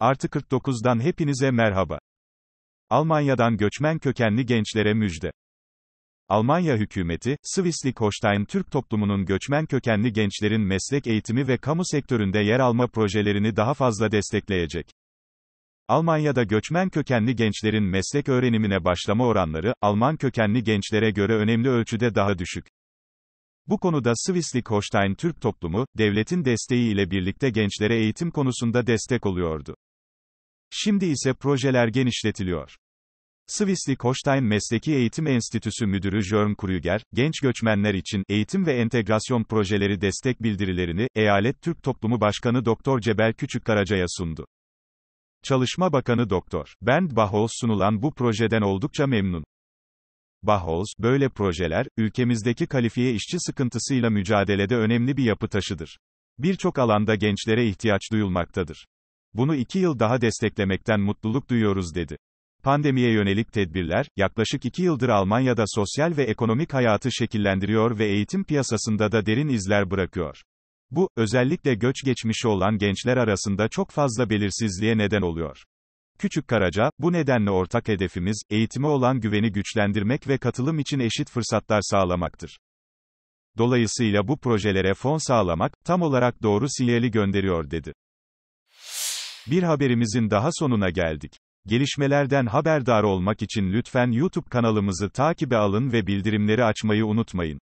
Artı 49'dan hepinize merhaba. Almanya'dan göçmen kökenli gençlere müjde. Almanya hükümeti, Swislik Holstein Türk toplumunun göçmen kökenli gençlerin meslek eğitimi ve kamu sektöründe yer alma projelerini daha fazla destekleyecek. Almanya'da göçmen kökenli gençlerin meslek öğrenimine başlama oranları, Alman kökenli gençlere göre önemli ölçüde daha düşük. Bu konuda Swislik Holstein Türk toplumu, devletin desteği ile birlikte gençlere eğitim konusunda destek oluyordu. Şimdi ise projeler genişletiliyor. Swiss Liechtenstein Mesleki Eğitim Enstitüsü Müdürü Jörn Krüger, genç göçmenler için eğitim ve entegrasyon projeleri destek bildirilerini, Eyalet Türk Toplumu Başkanı Doktor Cebel Küçükkaraca'ya sundu. Çalışma Bakanı Doktor Bernd Bahos sunulan bu projeden oldukça memnun. Bahos, böyle projeler, ülkemizdeki kalifiye işçi sıkıntısıyla mücadelede önemli bir yapı taşıdır. Birçok alanda gençlere ihtiyaç duyulmaktadır. Bunu iki yıl daha desteklemekten mutluluk duyuyoruz dedi. Pandemiye yönelik tedbirler, yaklaşık iki yıldır Almanya'da sosyal ve ekonomik hayatı şekillendiriyor ve eğitim piyasasında da derin izler bırakıyor. Bu, özellikle göç geçmişi olan gençler arasında çok fazla belirsizliğe neden oluyor. Küçük Karaca, bu nedenle ortak hedefimiz, eğitime olan güveni güçlendirmek ve katılım için eşit fırsatlar sağlamaktır. Dolayısıyla bu projelere fon sağlamak, tam olarak doğru sinyali gönderiyor dedi. Bir haberimizin daha sonuna geldik. Gelişmelerden haberdar olmak için lütfen YouTube kanalımızı takibe alın ve bildirimleri açmayı unutmayın.